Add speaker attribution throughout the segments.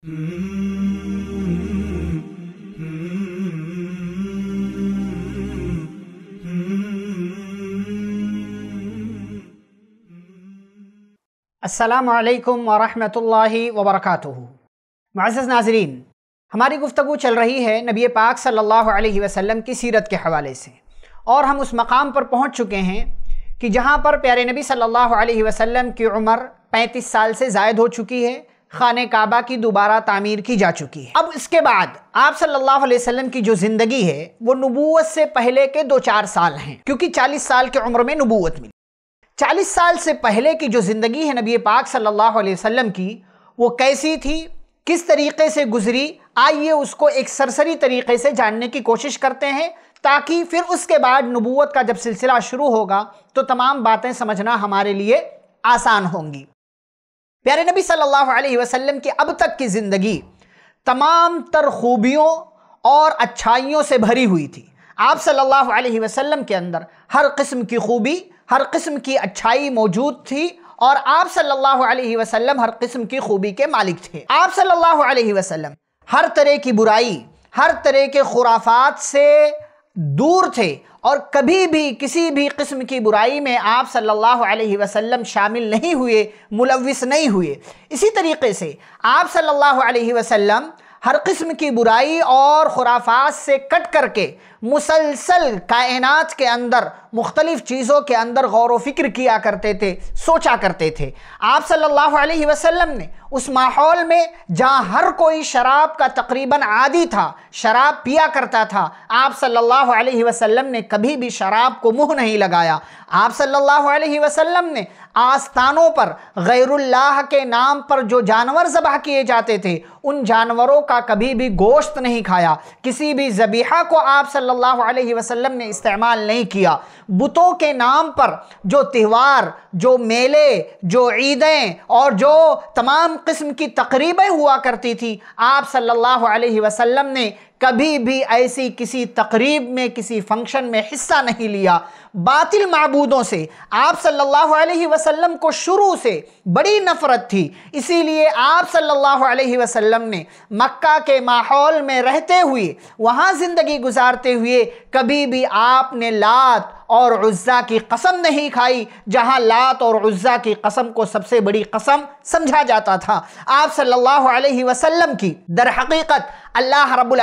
Speaker 1: असलकम वरहि वबरक मज़ नाजरीन हमारी गुफ्तु चल रही है नबी पाक सल्लल्लाहु अलैहि वसल्लम की सीरत के हवाले से और हम उस मकाम पर पहुंच चुके हैं कि जहां पर प्यारे नबी सल्लल्लाहु अलैहि वसल्लम की उम्र 35 साल से जायद हो चुकी है खान काबा की दोबारा तामीर की जा चुकी है अब इसके बाद आप सल्लल्लाहु अलैहि वसल्लम की जो ज़िंदगी है वो नबूत से पहले के दो चार साल हैं क्योंकि 40 साल की उम्र में नबूत मिली 40 साल से पहले की जो ज़िंदगी है नबी पाक सल्लल्लाहु अलैहि वसल्लम की वो कैसी थी किस तरीके से गुजरी आइए उसको एक सरसरी तरीके से जानने की कोशिश करते हैं ताकि फिर उसके बाद नबूत का जब सिलसिला शुरू होगा तो तमाम बातें समझना हमारे लिए आसान होंगी प्यारे नबी सल्लल्लाहु अलैहि वसल्लम की अब तक की ज़िंदगी तमाम तर खूबियों और अच्छाइयों से भरी हुई थी आप सल्लल्लाहु अलैहि वसल्लम के अंदर हर किस्म की खूबी हर किस्म की अच्छाई मौजूद थी और आप सल्लल्लाहु अलैहि वसल्लम हर किस्म की खूबी के मालिक थे आप सल्लल्लाहु अलैहि वसल्लम हर तरह की बुराई हर तरह के खुराफात से दूर थे और कभी भी किसी भी किस्म की बुराई में आप सल्लल्लाहु अलैहि वसल्लम शामिल नहीं हुए मुलविस नहीं हुए इसी तरीके से आप सल्लल्लाहु अलैहि वसल्लम हर किस्म की बुराई और खुराफात से कट करके मुसलसल कायनात के अंदर मुख्तलिफ़ चीज़ों के अंदर गौर वफिक्र किया करते थे सोचा करते थे आप सल्लल्लाहु अलैहि वसल्लम ने उस माहौल में जहाँ हर कोई शराब का तकरीबन आदि था शराब पिया करता था आप सल्लल्लाहु अलैहि वसल्लम ने कभी भी शराब को मुंह नहीं लगाया आप सल्लल्लाहु अलैहि वसल्लम ने आस्थानों पर गैरुल्लाह के नाम पर जो जानवर ज़बह किए जाते थे उन जानवरों का कभी भी गोश्त नहीं खाया किसी भी ज़बीहा को आप सल्ला सल्लल्लाहु अलैहि वसल्लम ने इस्तेमाल नहीं किया बुतों के नाम पर जो त्यौहार जो मेले जो ईदें और जो तमाम किस्म की तकरीबें हुआ करती थी आप सल्लल्लाहु अलैहि वसल्लम ने कभी भी ऐसी किसी तकरीब में किसी फंक्शन में हिस्सा नहीं लिया बातिल मबूदों से आप सल्लल्लाहु अलैहि वसल्लम को शुरू से बड़ी नफ़रत थी इसीलिए आप सल्लल्लाहु अलैहि वसल्लम ने मक्का के माहौल में रहते हुए वहाँ ज़िंदगी गुजारते हुए कभी भी आपने लात और उज़्ज़ा की कसम नहीं खाई जहां लात और उज़्ज़ा की कसम को सबसे बड़ी कसम समझा जाता था आप सल्लल्लाहु अलैहि वसल्लम की दर हकीकत अल्लाह रब्बुल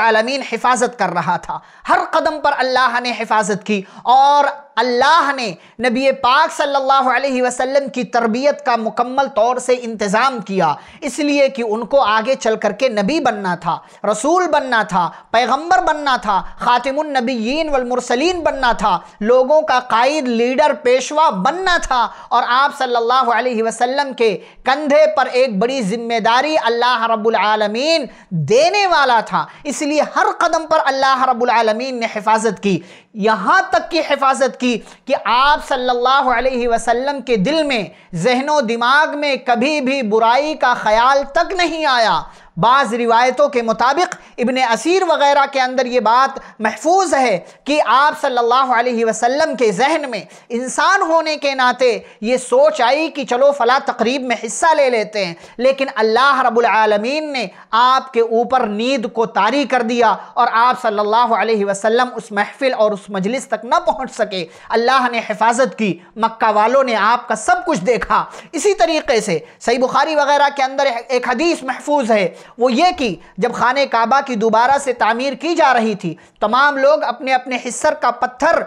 Speaker 1: हिफाजत कर रहा था हर कदम पर अल्लाह ने हिफाजत की और अल्लाह ने नबी पाक सल्लल्लाहु अलैहि वसल्लम की तरबियत का मुकम्मल तौर से इंतज़ाम किया इसलिए कि उनको आगे चल कर के नबी बनना था रसूल बनना था पैगंबर बनना था ख़ातिमनबीन वलमरसलिन बनना था लोगों का कायद लीडर पेशवा बनना था और आप सल्लल्लाहु अलैहि वसल्लम के कंधे पर एक बड़ी जिम्मेदारी अल्लाह रब्बुल आलमीन देने वाला था इसलिए हर कदम पर अल्लाह रब्बुल आलमीन ने हिफाजत की यहाँ तक की हिफाजत की कि आप सल्लल्लाहु अलैहि वसल्लम के दिल में जहनो दिमाग में कभी भी बुराई का ख्याल तक नहीं आया बाज़ रिवायतों के मुताबिक इबन असीर वगैरह के अंदर ये बात महफूज है कि आप सल्लल्लाहु अलैहि वसल्लम के जहन में इंसान होने के नाते ये सोच आई कि चलो फ़ला तकरीब में हिस्सा ले लेते हैं लेकिन अल्लाह रब्बुल आलमीन ने आपके ऊपर नींद को तारी कर दिया और आप सल्लल्लाहु अलैहि वसल्लम उस महफिल और उस मजलिस तक न पहुँच सके अल्लाह ने हिफाजत की मक्का वालों ने आपका सब कुछ देखा इसी तरीके से सही बुखारी वगैरह के अंदर एक हदीस महफूज है वो ये कि जब खान काबा की दोबारा से तामीर की जा रही थी तमाम लोग अपने अपने हिस्सर का पत्थर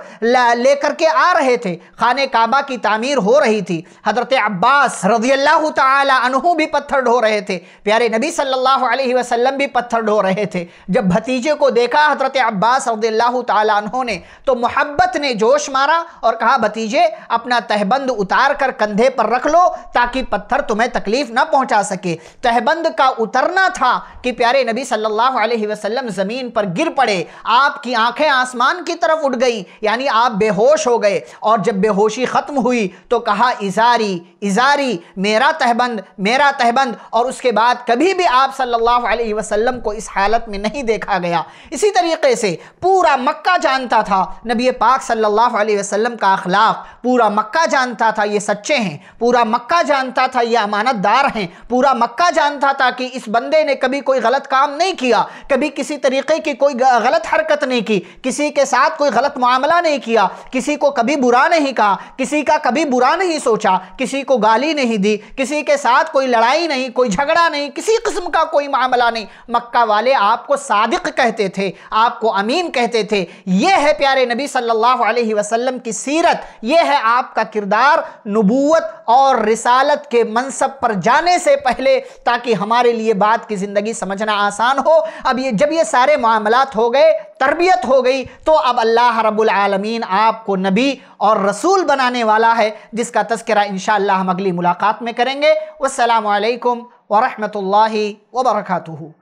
Speaker 1: लेकर के आ रहे थे खान काबा की तामीर हो रही थी हज़रत अब्बास रजी अल्लाह तहु भी पत्थर ढो रहे थे प्यारे नबी सल्लल्लाहु अलैहि वसल्लम भी पत्थर ढो रहे थे जब भतीजे को देखा हज़रत अब्बास रजी अल्लाह तहु ने तो मोहब्बत ने जोश मारा और कहा भतीजे अपना तहबंद उतार कर कंधे पर रख लो ताकि पत्थर तुम्हें तकलीफ ना पहुंचा सके तहबंद का उतरना इतना था कि प्यारे नबी सल्लल्लाहु अलैहि वसल्लम ज़मीन पर गिर पड़े आपकी आंखें आसमान की तरफ उठ गई यानी आप बेहोश हो गए और जब बेहोशी ख़त्म हुई तो कहा इजारी इजारी मेरा तहबंद मेरा तहबंद और उसके बाद कभी भी आप सल्लल्लाहु अलैहि वसल्लम को इस हालत में नहीं देखा गया इसी तरीके से पूरा मक्का जानता था नबी पाक सल्लल्लाहु अलैहि वसल्लम का अखलाक पूरा मक्का जानता था ये सच्चे हैं पूरा मक्का जानता था ये अमानतदार हैं पूरा मक्का जानता था कि इस बंदे बंदे ने कभी कोई गलत काम नहीं किया कभी किसी तरीके की कोई गलत हरकत नहीं की किसी के साथ कोई गलत मामला नहीं किया किसी को कभी बुरा नहीं कहा किसी का कभी बुरा नहीं सोचा किसी को गाली नहीं दी किसी के साथ कोई लड़ाई नहीं कोई झगड़ा नहीं किसी किस्म का कोई मामला नहीं मक्का वाले आपको सादिक कहते थे आपको अमीन कहते थे यह है प्यारे नबी सल्लल्लाहु अलैहि वसल्लम की सीरत यह है आपका किरदार नबूवत और रिसालत के मनसब पर जाने से पहले ताकि हमारे लिए बात आपकी ज़िंदगी समझना आसान हो अब ये जब ये सारे मामला हो गए तरबियत हो गई तो अब अल्लाह रब्बुल आलमीन आपको नबी और रसूल बनाने वाला है जिसका तस्करा इन हम अगली मुलाकात में करेंगे वरहमत ला वर्का